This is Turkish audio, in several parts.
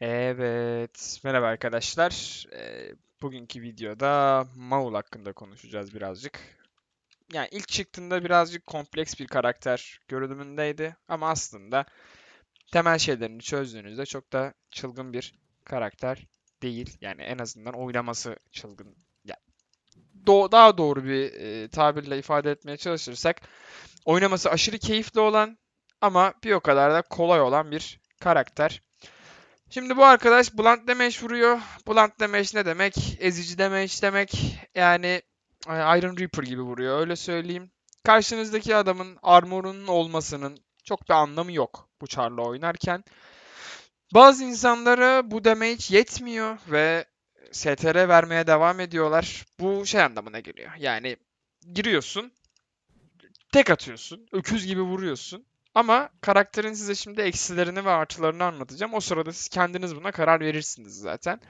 Evet, merhaba arkadaşlar. Ee, bugünkü videoda Maul hakkında konuşacağız birazcık. Yani ilk çıktığında birazcık kompleks bir karakter görünümündeydi ama aslında temel şeylerini çözdüğünüzde çok da çılgın bir karakter değil. Yani en azından oynaması çılgın. Yani do daha doğru bir e, tabirle ifade etmeye çalışırsak oynaması aşırı keyifli olan ama bir o kadar da kolay olan bir karakter. Şimdi bu arkadaş blunt damage vuruyor. Blunt damage ne demek? Ezici damage demek. Yani e, Iron Reaper gibi vuruyor öyle söyleyeyim. Karşınızdaki adamın armorunun olmasının çok bir anlamı yok bu charlo oynarken. Bazı insanlara bu damage yetmiyor ve STR vermeye devam ediyorlar. Bu şey anlamına geliyor. Yani giriyorsun, tek atıyorsun, öküz gibi vuruyorsun. Ama karakterin size şimdi eksilerini ve artılarını anlatacağım. O sırada siz kendiniz buna karar verirsiniz zaten.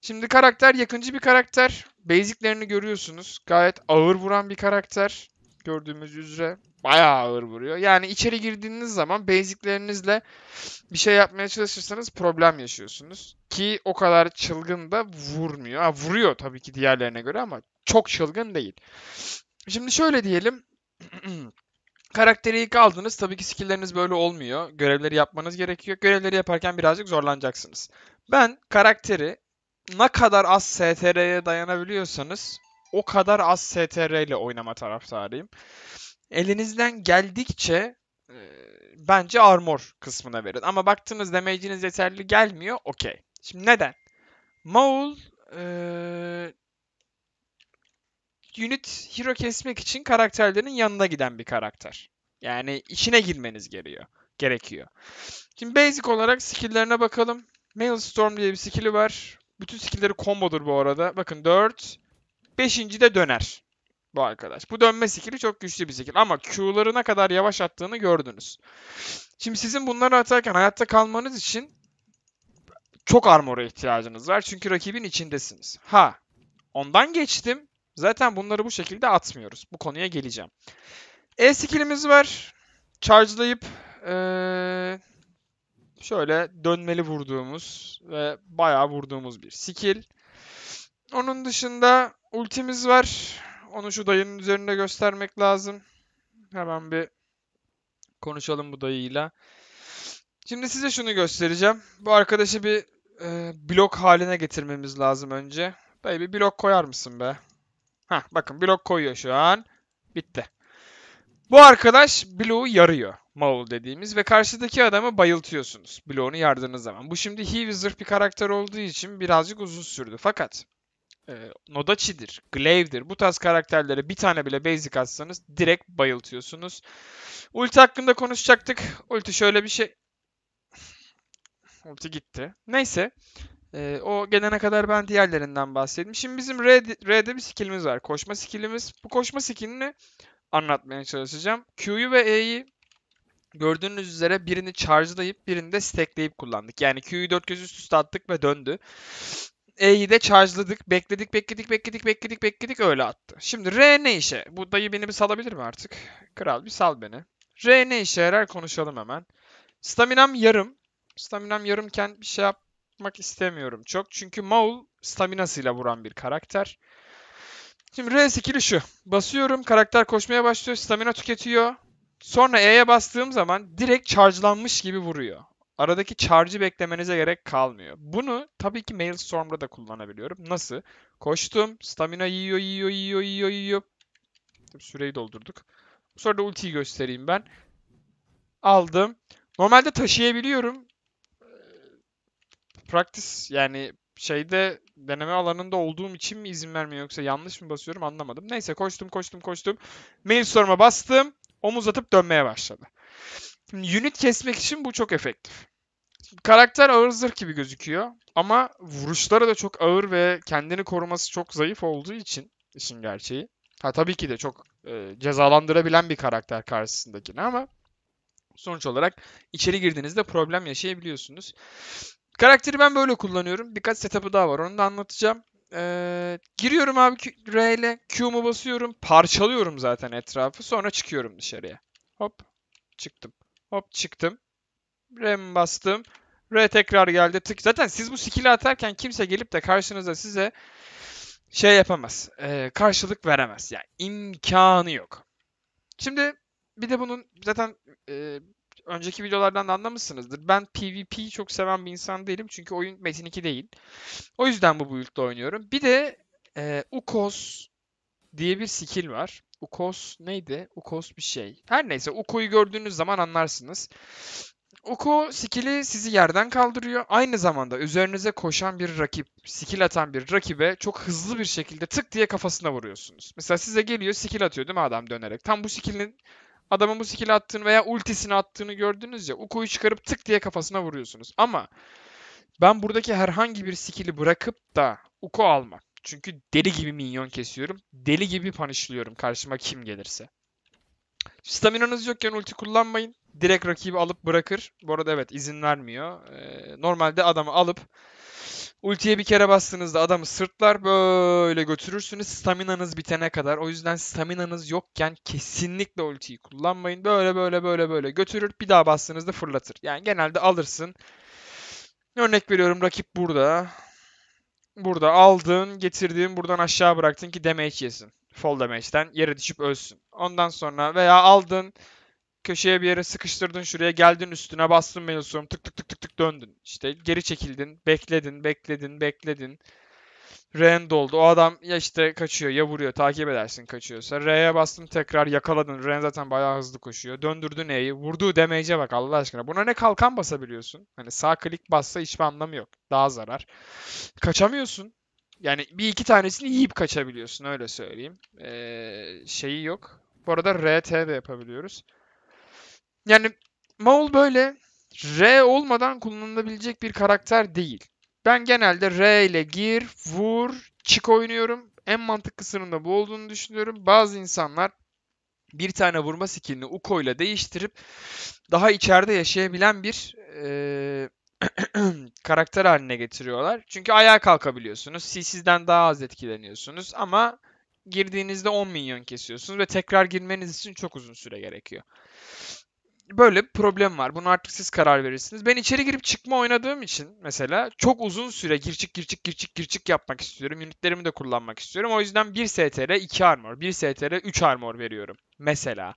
Şimdi karakter yakıncı bir karakter. Basiclerini görüyorsunuz. Gayet ağır vuran bir karakter. Gördüğümüz üzere bayağı ağır vuruyor. Yani içeri girdiğiniz zaman basiclerinizle bir şey yapmaya çalışırsanız problem yaşıyorsunuz. Ki o kadar çılgın da vurmuyor. Ha, vuruyor tabii ki diğerlerine göre ama çok çılgın değil. Şimdi şöyle diyelim. Karakteri ilk aldınız. Tabii ki skill'leriniz böyle olmuyor. Görevleri yapmanız gerekiyor. Görevleri yaparken birazcık zorlanacaksınız. Ben karakteri ne kadar az STR'ye dayanabiliyorsanız o kadar az STR ile oynama taraftarıyım. Elinizden geldikçe e, bence armor kısmına verin. Ama baktınız damage'iniz yeterli gelmiyor. Okey. Şimdi neden? Maul e, unit hero kesmek için karakterlerin yanına giden bir karakter. Yani içine girmeniz gerekiyor, gerekiyor. Şimdi basic olarak skill'lerine bakalım. Maelstrom diye bir skill'i var. Bütün skill'leri combo'dur bu arada. Bakın 4, 5. de döner bu arkadaş. Bu dönme skill'i çok güçlü bir skill ama Q'ları ne kadar yavaş attığını gördünüz. Şimdi sizin bunları atarken hayatta kalmanız için çok armora ihtiyacınız var. Çünkü rakibin içindesiniz. Ha, ondan geçtim. Zaten bunları bu şekilde atmıyoruz. Bu konuya geleceğim. E skillimiz var. Charge'layıp ee, şöyle dönmeli vurduğumuz ve bayağı vurduğumuz bir skill. Onun dışında ultimiz var. Onu şu dayının üzerinde göstermek lazım. Hemen bir konuşalım bu dayıyla. Şimdi size şunu göstereceğim. Bu arkadaşı bir e, blok haline getirmemiz lazım önce. Dayı bir blok koyar mısın be? Ha, bakın blok koyuyor şu an. Bitti. Bu arkadaş bloğu yarıyor. Maul dediğimiz ve karşıdaki adamı bayıltıyorsunuz. Bloğunu yardığınız zaman. Bu şimdi Heavizer bir karakter olduğu için birazcık uzun sürdü. Fakat e, Nodachi'dir, Glaive'dir. Bu tarz karakterlere bir tane bile basic atsanız direkt bayıltıyorsunuz. Ulti hakkında konuşacaktık. Ulti şöyle bir şey. Ulti gitti. Neyse. Ee, o gelene kadar ben diğerlerinden bahsedeyim. Şimdi bizim R'de, R'de bir skillimiz var. Koşma skillimiz. Bu koşma skillini anlatmaya çalışacağım. Q'yu ve E'yi gördüğünüz üzere birini charge'layıp birini de stackleyip kullandık. Yani Q'yu 4 üst üste attık ve döndü. E'yi de charge'ladık. Bekledik, bekledik, bekledik, bekledik, bekledik öyle attı. Şimdi R ne işe? Bu dayı beni bir salabilir mi artık? Kral bir sal beni. R ne işe yarar konuşalım hemen. Staminam yarım. Staminam yarımken bir şey yap yapmak istemiyorum çok. Çünkü Maul staminasıyla vuran bir karakter. Şimdi R skill'i şu. Basıyorum, karakter koşmaya başlıyor, stamina tüketiyor. Sonra E'ye bastığım zaman direkt charge'lanmış gibi vuruyor. Aradaki charge'ı beklemenize gerek kalmıyor. Bunu tabii ki Mailstorm'da da kullanabiliyorum. Nasıl? Koştum, stamina yiyor, yiyor, yiyor, yiyor, yiyor. Süreyi doldurduk. Sonra da ultiyi göstereyim ben. Aldım. Normalde taşıyabiliyorum practice yani şeyde deneme alanında olduğum için mi izin vermiyor yoksa yanlış mı basıyorum anlamadım. Neyse koştum koştum koştum. Mail soruma bastım. Omuz atıp dönmeye başladı. Şimdi unit kesmek için bu çok efektif. Karakter ağır zırh gibi gözüküyor ama vuruşları da çok ağır ve kendini koruması çok zayıf olduğu için işin gerçeği. Ha tabii ki de çok e, cezalandırabilen bir karakter karşısındakini ama sonuç olarak içeri girdiğinizde problem yaşayabiliyorsunuz. Karakteri ben böyle kullanıyorum. Birkaç setup'ı daha var. Onu da anlatacağım. Ee, giriyorum abi R ile. Q'mu basıyorum. Parçalıyorum zaten etrafı. Sonra çıkıyorum dışarıya. Hop. Çıktım. Hop çıktım. R'mi bastım. R tekrar geldi. Tık. Zaten siz bu skill'i atarken kimse gelip de karşınıza size şey yapamaz. E, karşılık veremez. Yani imkanı yok. Şimdi bir de bunun zaten e, önceki videolardan da anlamışsınızdır. Ben PvP'yi çok seven bir insan değilim. Çünkü oyun Metin 2 değil. O yüzden bu build'de oynuyorum. Bir de e, Ukos diye bir skill var. Ukos neydi? Ukos bir şey. Her neyse Uko'yu gördüğünüz zaman anlarsınız. Uko skill'i sizi yerden kaldırıyor. Aynı zamanda üzerinize koşan bir rakip, skill atan bir rakibe çok hızlı bir şekilde tık diye kafasına vuruyorsunuz. Mesela size geliyor skill atıyor değil mi adam dönerek? Tam bu skill'in adamın bu skill'i attığını veya ultisini attığını gördünüz ya Uku'yu çıkarıp tık diye kafasına vuruyorsunuz. Ama ben buradaki herhangi bir skill'i bırakıp da Uku almam. Çünkü deli gibi minyon kesiyorum. Deli gibi panişliyorum karşıma kim gelirse. Staminanız yokken ulti kullanmayın. Direkt rakibi alıp bırakır. Bu arada evet izin vermiyor. Ee, normalde adamı alıp Ultiye bir kere bastığınızda adamı sırtlar böyle götürürsünüz staminanız bitene kadar. O yüzden staminanız yokken kesinlikle ultiyi kullanmayın. Böyle böyle böyle böyle götürür bir daha bastığınızda fırlatır. Yani genelde alırsın. Örnek veriyorum rakip burada. Burada aldın getirdin buradan aşağı bıraktın ki damage yesin. Fall damage'den yere düşüp ölsün. Ondan sonra veya aldın köşeye bir yere sıkıştırdın şuraya geldin üstüne bastın Melisum tık tık tık tık tık döndün. İşte geri çekildin bekledin bekledin bekledin. R'en doldu. O adam ya işte kaçıyor ya vuruyor. Takip edersin kaçıyorsa. R'ye bastın tekrar yakaladın. Ren zaten bayağı hızlı koşuyor. Döndürdün E'yi. Vurduğu damage'e bak Allah aşkına. Buna ne kalkan basabiliyorsun? Hani sağ klik bassa hiçbir anlamı yok. Daha zarar. Kaçamıyorsun. Yani bir iki tanesini yiyip kaçabiliyorsun öyle söyleyeyim. Ee, şeyi yok. Bu arada RT de yapabiliyoruz. Yani Maul böyle R olmadan kullanılabilecek bir karakter değil. Ben genelde R ile gir, vur, çık oynuyorum. En mantıklı sınırında bu olduğunu düşünüyorum. Bazı insanlar bir tane vurma skillini Uko ile değiştirip daha içeride yaşayabilen bir e, karakter haline getiriyorlar. Çünkü ayağa kalkabiliyorsunuz. CC'den daha az etkileniyorsunuz ama girdiğinizde 10 milyon kesiyorsunuz ve tekrar girmeniz için çok uzun süre gerekiyor böyle bir problem var. Bunu artık siz karar verirsiniz. Ben içeri girip çıkma oynadığım için mesela çok uzun süre gir gir çık çık gir çık gir çık yapmak istiyorum. Ünitlerimi de kullanmak istiyorum. O yüzden 1 STR 2 armor, 1 STR 3 armor veriyorum mesela.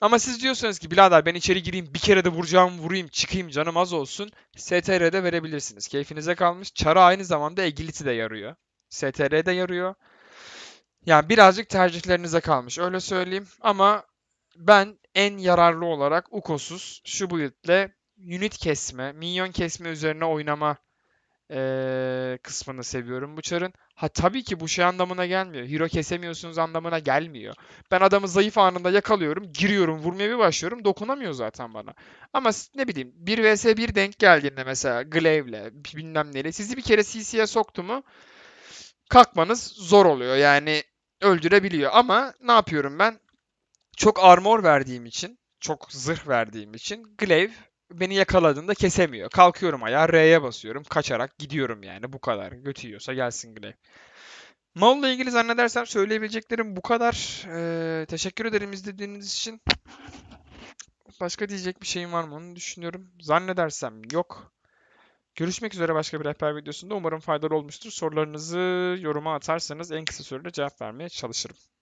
Ama siz diyorsanız ki birader ben içeri gireyim bir kere de vuracağım vurayım çıkayım canım az olsun. STR'de verebilirsiniz. Keyfinize kalmış. Çara aynı zamanda agility de yarıyor. STR'de yarıyor. Yani birazcık tercihlerinize kalmış öyle söyleyeyim. Ama ben en yararlı olarak Ukos'uz şu build'le unit kesme, minyon kesme üzerine oynama e, kısmını seviyorum bu çarın. Ha tabii ki bu şey anlamına gelmiyor. Hero kesemiyorsunuz anlamına gelmiyor. Ben adamı zayıf anında yakalıyorum, giriyorum, vurmaya bir başlıyorum. Dokunamıyor zaten bana. Ama ne bileyim 1 vs 1 denk geldiğinde mesela Glaive'le bilmem neyle sizi bir kere CC'ye soktu mu kalkmanız zor oluyor. Yani öldürebiliyor. Ama ne yapıyorum ben? çok armor verdiğim için, çok zırh verdiğim için Glaive beni yakaladığında kesemiyor. Kalkıyorum ayağa R'ye basıyorum. Kaçarak gidiyorum yani bu kadar. Götüyorsa gelsin Glaive. Maul'la ilgili zannedersem söyleyebileceklerim bu kadar. Ee, teşekkür ederim izlediğiniz için. Başka diyecek bir şeyim var mı onu düşünüyorum. Zannedersem yok. Görüşmek üzere başka bir rehber videosunda. Umarım faydalı olmuştur. Sorularınızı yoruma atarsanız en kısa sürede cevap vermeye çalışırım.